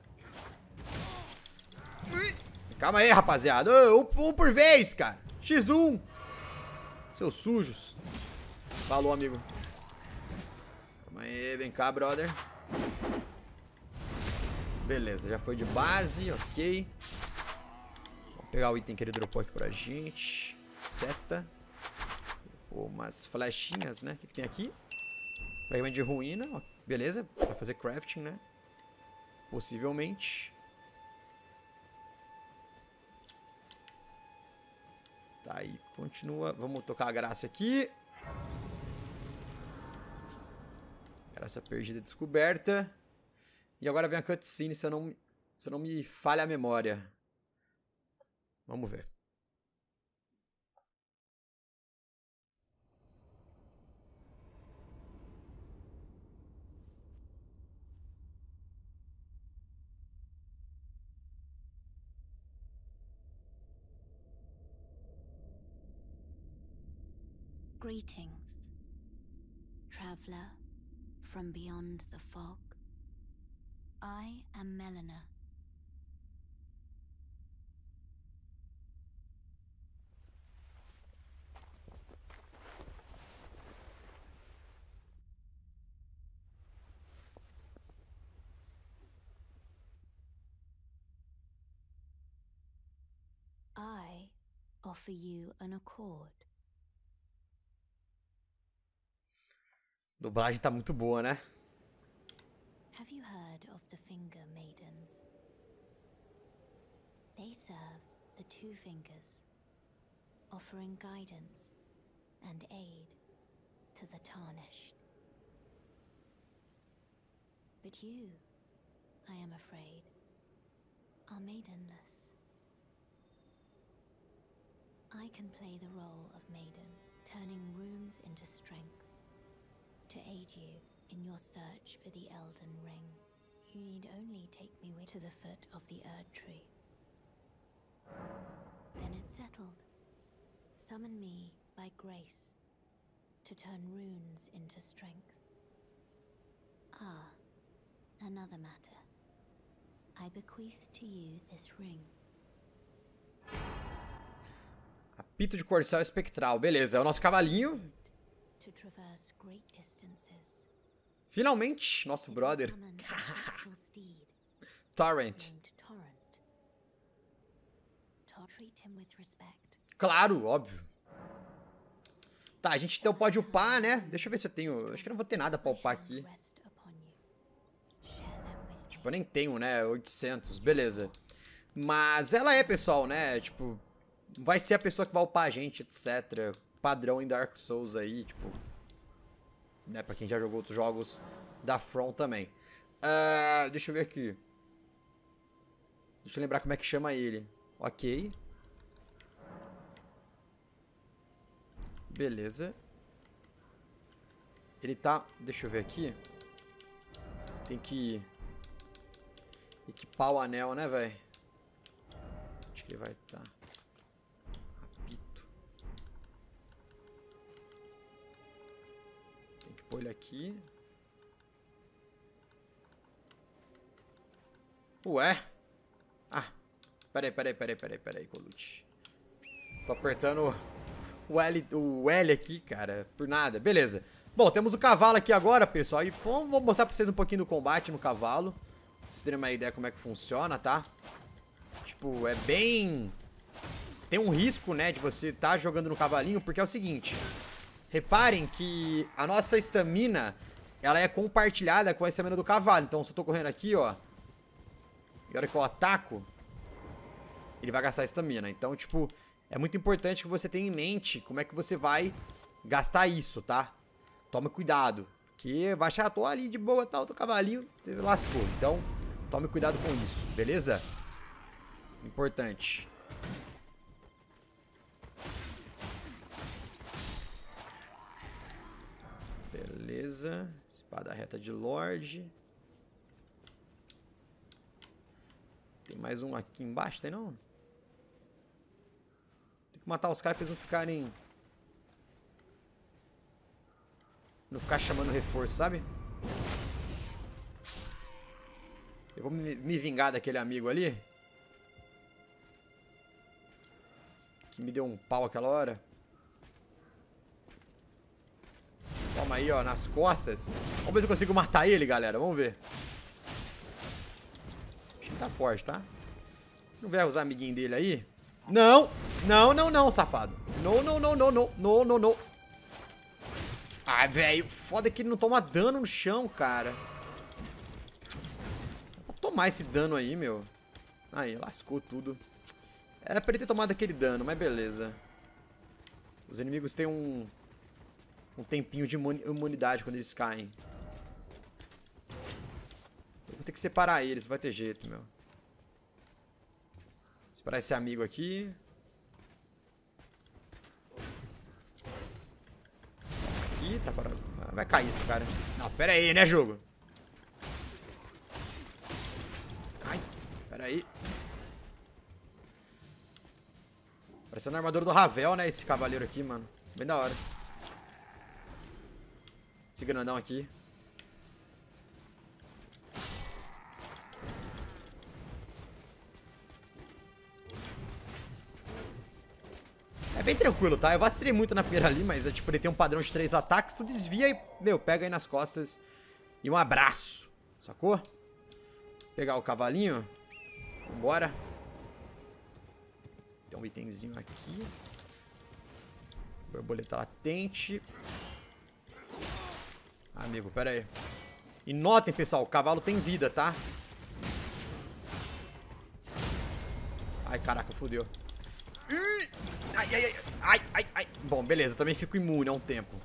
Calma aí, rapaziada. um por vez, cara. X1. Seus sujos. Falou, amigo. Calma aí, vem cá, brother. Beleza, já foi de base, ok. Vou pegar o item que ele dropou aqui pra gente. Seta. umas flechinhas, né? O que, que tem aqui? Fragmento de ruína, beleza. Pra fazer crafting, né? Possivelmente. Tá aí, continua. Vamos tocar a graça aqui era essa perdida descoberta. E agora vem a cutscene, se eu não, se eu não me falha a memória. Vamos ver. Greetings, traveler. from beyond the fog. I am Melina. I offer you an accord. Dublagem tá muito boa, né? Have you heard of the Finger Maidens? They serve the two fingers, offering guidance and aid to the tarnished. But you, I am afraid, are maidenless. I can play the role of maiden, turning runes into strength to aid you in your search for the Elden Ring. You need only take me to the foot of the Erd Tree. Then it's settled. Summon me by grace to turn runes into strength. Ah, another matter. I bequeath to you this ring. Apito de corcel Espectral. Beleza, é o nosso cavalinho Finalmente, nosso brother. Torrent. Claro, óbvio. Tá, a gente então pode upar, né? Deixa eu ver se eu tenho... Acho que eu não vou ter nada pra upar aqui. Tipo, eu nem tenho, né? 800, beleza. Mas ela é, pessoal, né? Tipo, vai ser a pessoa que vai upar a gente, etc padrão em Dark Souls aí, tipo, né, para quem já jogou outros jogos da From também. Uh, deixa eu ver aqui. Deixa eu lembrar como é que chama ele. Ok. Beleza. Ele tá... Deixa eu ver aqui. Tem que... Equipar o anel, né, velho? Acho que ele vai... Tá. olha aqui. Ué? Ah, peraí, peraí, peraí, peraí, peraí, Colute. Tô apertando o L, o L aqui, cara, por nada. Beleza. Bom, temos o cavalo aqui agora, pessoal. E vou mostrar pra vocês um pouquinho do combate no cavalo. Pra vocês terem uma ideia como é que funciona, tá? Tipo, é bem... Tem um risco, né, de você estar tá jogando no cavalinho, porque é o seguinte... Reparem que a nossa estamina, ela é compartilhada com a estamina do cavalo. Então, se eu tô correndo aqui, ó, e a hora que eu ataco, ele vai gastar estamina. Então, tipo, é muito importante que você tenha em mente como é que você vai gastar isso, tá? Tome cuidado, que vai achar, tô ali de boa, tá, teu cavalinho, lascou. Então, tome cuidado com isso, beleza? Importante. Beleza. Espada reta de Lorde. Tem mais um aqui embaixo, tem não? Tem que matar os caras pra eles não ficarem... Não ficar chamando reforço, sabe? Eu vou me, me vingar daquele amigo ali. Que me deu um pau aquela hora. Toma aí, ó, nas costas. Vamos ver se eu consigo matar ele, galera. Vamos ver. Ele tá forte, tá? Se não vier usar amiguinho dele aí... Não! Não, não, não, safado. Não, não, não, não, não, não, não, não. Ah, velho, foda que ele não toma dano no chão, cara. Vou tomar esse dano aí, meu. Aí, lascou tudo. Era pra ele ter tomado aquele dano, mas beleza. Os inimigos têm um um tempinho de imunidade quando eles caem. Eu vou ter que separar eles, vai ter jeito, meu. Separar esse amigo aqui. Aqui, tá para... Vai cair esse cara. Não, pera aí, né, jogo? Ai, pera aí. Parecendo a armadura do Ravel, né, esse cavaleiro aqui, mano. Bem da hora. Esse grandão aqui. É bem tranquilo, tá? Eu vacilei muito na primeira ali, mas é tipo, ele tem um padrão de três ataques, tu desvia e, meu, pega aí nas costas e um abraço, sacou? Pegar o cavalinho. Vambora. Tem um itemzinho aqui. Borboleta latente. Amigo, pera aí. E notem, pessoal, o cavalo tem vida, tá? Ai, caraca, fodeu. Ai, ai, ai, ai, ai, ai. Bom, beleza, eu também fico imune há um tempo.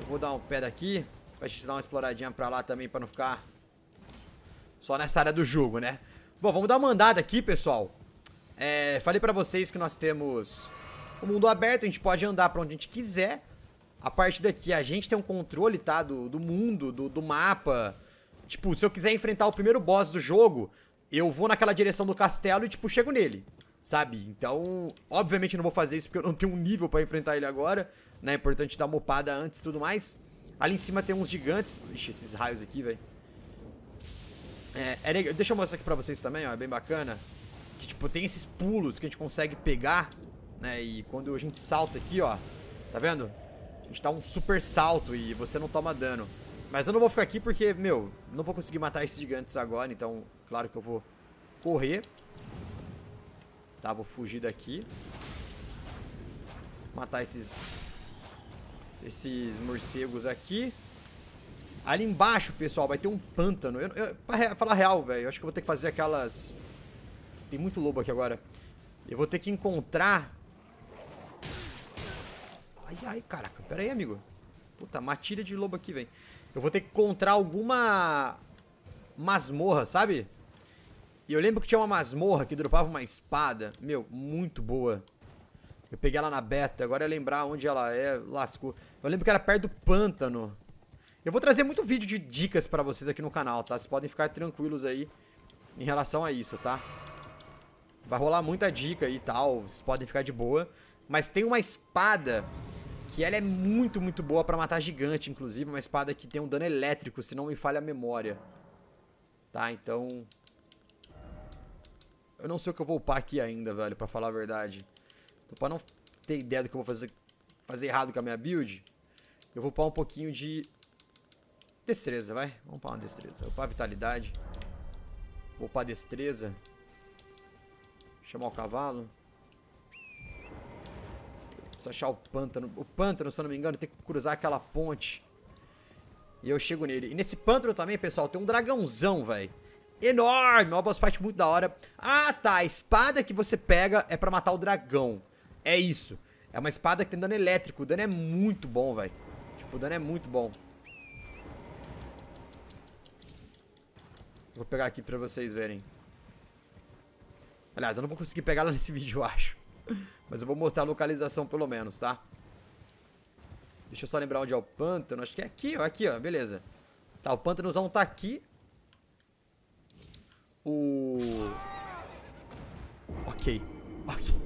Eu vou dar um pé daqui. Pra gente dar uma exploradinha pra lá também, pra não ficar só nessa área do jogo, né? Bom, vamos dar uma andada aqui, pessoal. É, falei pra vocês que nós temos o mundo aberto, a gente pode andar pra onde a gente quiser a partir daqui a gente tem um controle, tá? Do, do mundo, do, do mapa. Tipo, se eu quiser enfrentar o primeiro boss do jogo, eu vou naquela direção do castelo e, tipo, chego nele, sabe? Então, obviamente não vou fazer isso porque eu não tenho um nível para enfrentar ele agora, né? É importante dar uma opada antes e tudo mais. Ali em cima tem uns gigantes. Ixi, esses raios aqui, velho. É, é, deixa eu mostrar aqui pra vocês também, ó. É bem bacana. Que, tipo, tem esses pulos que a gente consegue pegar, né? E quando a gente salta aqui, ó. Tá vendo? gente dá um super salto e você não toma dano. Mas eu não vou ficar aqui porque, meu, não vou conseguir matar esses gigantes agora, então claro que eu vou correr. Tá, vou fugir daqui. Matar esses... Esses morcegos aqui. Ali embaixo, pessoal, vai ter um pântano. Eu, eu, pra falar real, velho, eu acho que eu vou ter que fazer aquelas... Tem muito lobo aqui agora. Eu vou ter que encontrar Ai, caraca, pera aí, amigo. Puta, matilha de lobo aqui, velho. Eu vou ter que encontrar alguma masmorra, sabe? E eu lembro que tinha uma masmorra que dropava uma espada. Meu, muito boa. Eu peguei ela na beta, agora é lembrar onde ela é, lascou. Eu lembro que era perto do pântano. Eu vou trazer muito vídeo de dicas pra vocês aqui no canal, tá? Vocês podem ficar tranquilos aí em relação a isso, tá? Vai rolar muita dica e tal, vocês podem ficar de boa. Mas tem uma espada que ela é muito, muito boa para matar gigante, inclusive, uma espada que tem um dano elétrico, se não me falha a memória. Tá, então... Eu não sei o que eu vou upar aqui ainda, velho, pra falar a verdade. Então, pra não ter ideia do que eu vou fazer, fazer errado com a minha build, eu vou upar um pouquinho de destreza, vai. Vamos upar uma destreza. Vou upar vitalidade. Vou upar destreza. Chamar o cavalo. Preciso achar o pântano. O pântano, se eu não me engano, tem que cruzar aquela ponte. E eu chego nele. E nesse pântano também, pessoal, tem um dragãozão, velho. Enorme! Uma boss fight muito da hora. Ah, tá. A espada que você pega é pra matar o dragão. É isso. É uma espada que tem dano elétrico. O dano é muito bom, velho. Tipo, o dano é muito bom. Vou pegar aqui pra vocês verem. Aliás, eu não vou conseguir pegar ela nesse vídeo, eu acho. Mas eu vou mostrar a localização pelo menos, tá? Deixa eu só lembrar onde é o pântano. Acho que é aqui, ó. Aqui, ó. Beleza. Tá, o pântanozão tá aqui. O... Ok. Ok.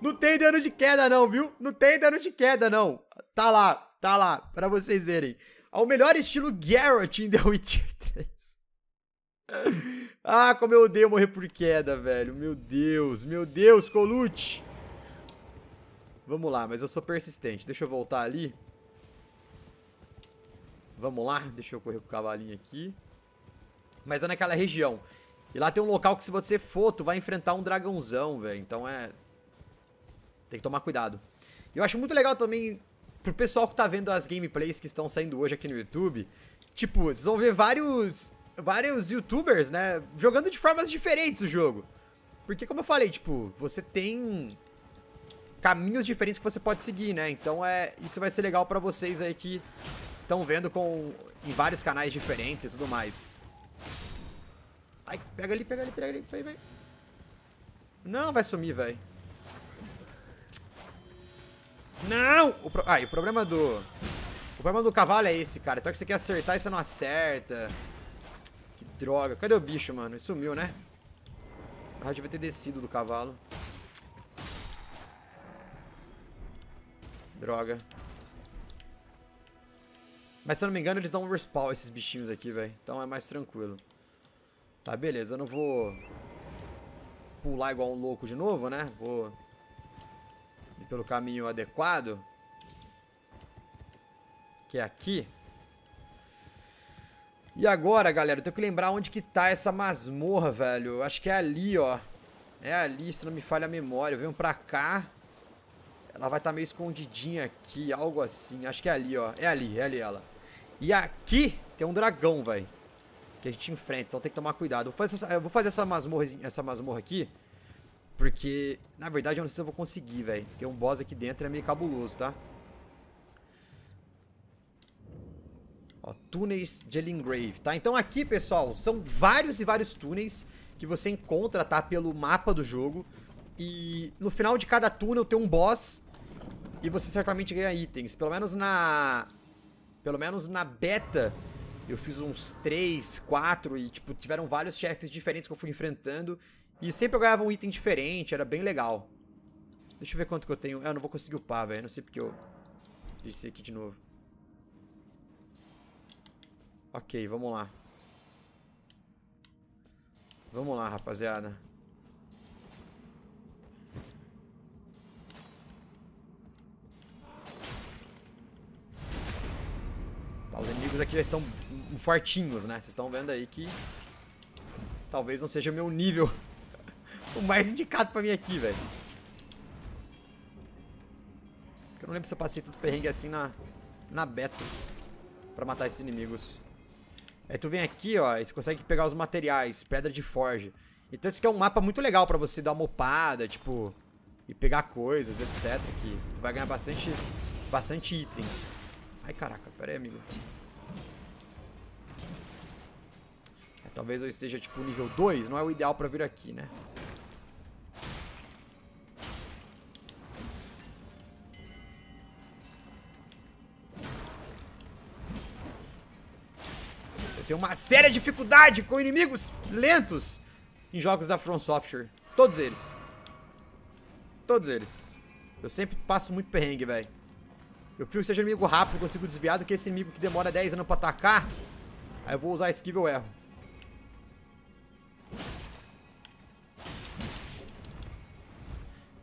Não tem dano de queda não, viu? Não tem dano de queda não. Tá lá, tá lá, pra vocês verem. Ao é melhor estilo Garrett em The Witcher 3. Ah, como eu odeio morrer por queda, velho. Meu Deus, meu Deus, Colute. Vamos lá, mas eu sou persistente. Deixa eu voltar ali. Vamos lá, deixa eu correr com o cavalinho aqui. Mas é naquela região. E lá tem um local que se você for, tu vai enfrentar um dragãozão, velho. Então é... Tem que tomar cuidado. E eu acho muito legal também pro pessoal que tá vendo as gameplays que estão saindo hoje aqui no YouTube. Tipo, vocês vão ver vários vários youtubers, né, jogando de formas diferentes o jogo. Porque como eu falei, tipo, você tem caminhos diferentes que você pode seguir, né? Então é, isso vai ser legal para vocês aí que estão vendo com em vários canais diferentes e tudo mais. Ai, pega ali, pega ali, pega ali, vai, vai. Não, vai sumir, velho. Não! O pro... Ah, o problema do... O problema do cavalo é esse, cara. Então é que você quer acertar e você não acerta droga. Cadê o bicho, mano? Ele sumiu, né? Ah, devia ter descido do cavalo. Droga. Mas se eu não me engano, eles dão um respawn esses bichinhos aqui, velho. Então é mais tranquilo. Tá, beleza. Eu não vou pular igual um louco de novo, né? Vou ir pelo caminho adequado. Que é aqui. E agora, galera, eu tenho que lembrar onde que tá essa masmorra, velho. acho que é ali, ó. É ali, se não me falha a memória. Eu venho pra cá. Ela vai estar tá meio escondidinha aqui, algo assim. Acho que é ali, ó. É ali, é ali ela. E aqui tem um dragão, velho. Que a gente enfrenta, então tem que tomar cuidado. Eu vou fazer essa, vou fazer essa, masmorra, essa masmorra aqui. Porque, na verdade, eu não sei se eu vou conseguir, velho. Porque um boss aqui dentro é meio cabuloso, Tá? Ó, túneis de Elingrave, tá? Então aqui, pessoal, são vários e vários túneis que você encontra, tá? Pelo mapa do jogo. E no final de cada túnel tem um boss e você certamente ganha itens. Pelo menos na... Pelo menos na beta eu fiz uns 3, 4 e, tipo, tiveram vários chefes diferentes que eu fui enfrentando. E sempre eu ganhava um item diferente, era bem legal. Deixa eu ver quanto que eu tenho. Ah, eu não vou conseguir upar, velho. Não sei porque eu... Desci aqui de novo. Ok, vamos lá. Vamos lá, rapaziada. Tá, os inimigos aqui já estão fartinhos, né? Vocês estão vendo aí que talvez não seja o meu nível o mais indicado pra mim aqui, velho. Eu não lembro se eu passei tanto perrengue assim na, na beta pra matar esses inimigos. Aí tu vem aqui, ó, e você consegue pegar os materiais, pedra de forge. Então esse aqui é um mapa muito legal pra você dar uma opada, tipo, e pegar coisas, etc. Que tu vai ganhar bastante, bastante item. Ai, caraca, pera aí, amigo. É, talvez eu esteja, tipo, nível 2, não é o ideal pra vir aqui, né? Tem uma séria dificuldade com inimigos lentos em jogos da From Software. Todos eles. Todos eles. Eu sempre passo muito perrengue, velho. Eu prefiro que seja inimigo rápido, consigo desviar, do que esse inimigo que demora 10 anos pra atacar. Aí eu vou usar esquiva eu erro.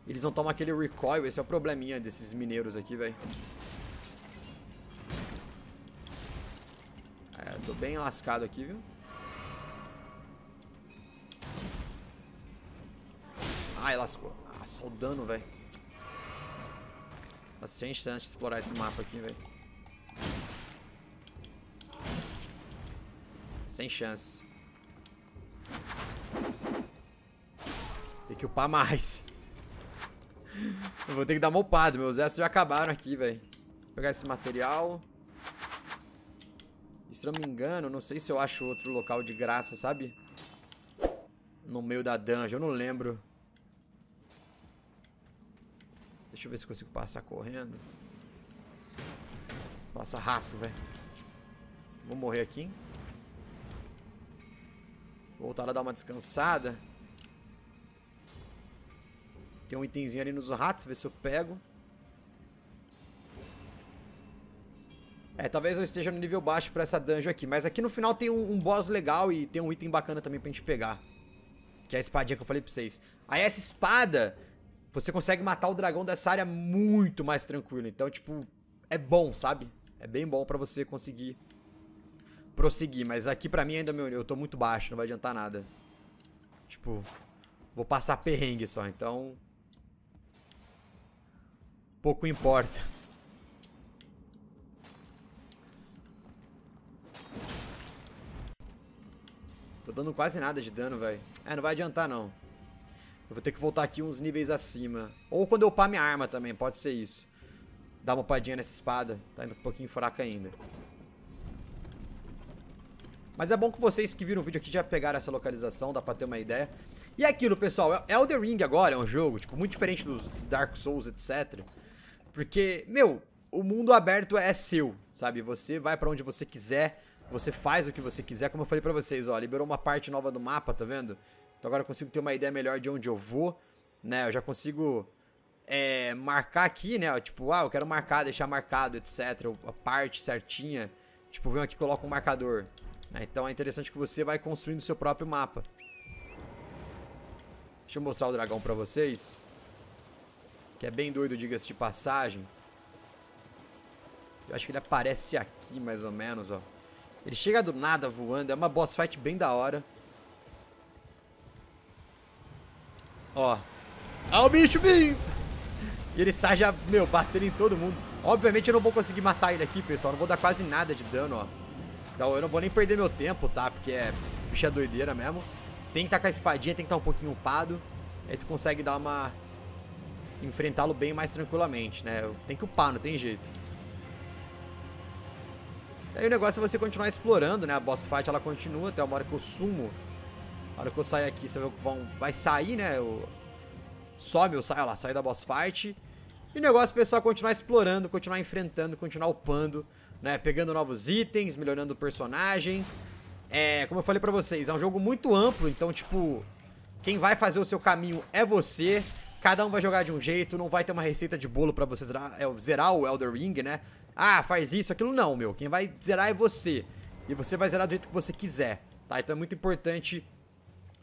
Eles não tomam aquele recoil, esse é o probleminha desses mineiros aqui, velho. É, tô bem lascado aqui, viu? Ai, lascou. Ah, só o dano, velho. Nossa, tá sem chance de explorar esse mapa aqui, velho. Sem chance. Tem que upar mais. Eu vou ter que dar uma upada. Meus exércitos já acabaram aqui, velho. Vou pegar esse material. E se não me engano, não sei se eu acho outro local de graça, sabe? No meio da dungeon, eu não lembro. Deixa eu ver se consigo passar correndo. Passa rato, velho. Vou morrer aqui, hein? Voltar a dar uma descansada. Tem um itemzinho ali nos ratos, ver se eu pego. É, talvez eu esteja no nível baixo pra essa dungeon aqui. Mas aqui no final tem um, um boss legal e tem um item bacana também pra gente pegar. Que é a espadinha que eu falei pra vocês. Aí essa espada, você consegue matar o dragão dessa área muito mais tranquilo. Então, tipo, é bom, sabe? É bem bom pra você conseguir prosseguir. Mas aqui pra mim ainda, meu, eu tô muito baixo, não vai adiantar nada. Tipo, vou passar perrengue só, então... Pouco importa. Tô dando quase nada de dano, velho. É, não vai adiantar, não. Eu vou ter que voltar aqui uns níveis acima. Ou quando eu upar minha arma também, pode ser isso. Dá uma upadinha nessa espada. Tá indo um pouquinho fraca ainda. Mas é bom que vocês que viram o vídeo aqui já pegaram essa localização, dá pra ter uma ideia. E é aquilo, pessoal, é Elden Ring agora é um jogo, tipo, muito diferente dos Dark Souls, etc. Porque, meu, o mundo aberto é seu, sabe? Você vai para onde você quiser, você faz o que você quiser, como eu falei para vocês, ó, liberou uma parte nova do mapa, tá vendo? Então agora eu consigo ter uma ideia melhor de onde eu vou, né? Eu já consigo é, marcar aqui, né? tipo, ah, eu quero marcar, deixar marcado, etc. A parte certinha. Tipo, vem aqui e coloca um marcador. Né? Então é interessante que você vai construindo o seu próprio mapa. Deixa eu mostrar o dragão pra vocês. Que é bem doido, diga-se de passagem. Eu acho que ele aparece aqui, mais ou menos, ó. Ele chega do nada voando, é uma boss fight bem da hora. Ó. ah o bicho vindo! E ele sai já, meu, batendo em todo mundo. Obviamente eu não vou conseguir matar ele aqui, pessoal. Não vou dar quase nada de dano, ó. Então eu não vou nem perder meu tempo, tá? Porque é bicha é doideira mesmo. Tem que estar tá com a espadinha, tem que estar tá um pouquinho upado. Aí tu consegue dar uma... Enfrentá-lo bem mais tranquilamente, né? Tem que upar, não tem jeito. Aí o negócio é você continuar explorando, né? A boss fight ela continua até uma hora que eu sumo. A hora que eu sair aqui, você vão, vai sair, né? Eu... Some, eu saio lá, saio da boss fight. E o negócio é pessoal continuar explorando, continuar enfrentando, continuar upando, né? Pegando novos itens, melhorando o personagem. É, como eu falei pra vocês, é um jogo muito amplo, então, tipo, quem vai fazer o seu caminho é você. Cada um vai jogar de um jeito, não vai ter uma receita de bolo pra você zerar, é, zerar o Elder Ring, né? ah, faz isso, aquilo. Não, meu. Quem vai zerar é você. E você vai zerar do jeito que você quiser, tá? Então é muito importante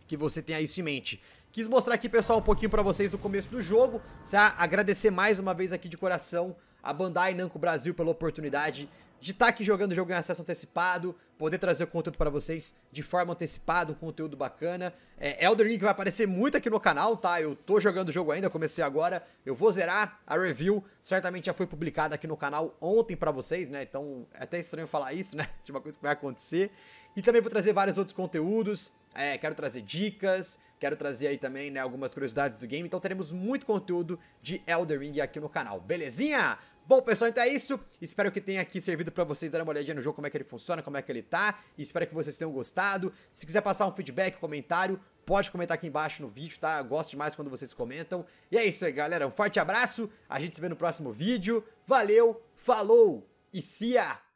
que você tenha isso em mente. Quis mostrar aqui, pessoal, um pouquinho pra vocês do começo do jogo, tá? Agradecer mais uma vez aqui de coração a Bandai Namco Brasil pela oportunidade de estar tá aqui jogando o jogo em acesso antecipado, poder trazer o conteúdo para vocês de forma antecipada, um conteúdo bacana. É, Elden Ring vai aparecer muito aqui no canal, tá? Eu tô jogando o jogo ainda, comecei agora, eu vou zerar a review, certamente já foi publicada aqui no canal ontem para vocês, né? Então é até estranho falar isso, né? De uma coisa que vai acontecer. E também vou trazer vários outros conteúdos, é, quero trazer dicas, quero trazer aí também né, algumas curiosidades do game, então teremos muito conteúdo de Elder Ring aqui no canal, belezinha? Bom, pessoal, então é isso. Espero que tenha aqui servido para vocês dar uma olhadinha no jogo, como é que ele funciona, como é que ele tá. Espero que vocês tenham gostado. Se quiser passar um feedback, comentário, pode comentar aqui embaixo no vídeo, tá? Eu gosto demais quando vocês comentam. E é isso aí, galera. Um forte abraço. A gente se vê no próximo vídeo. Valeu, falou e se ya!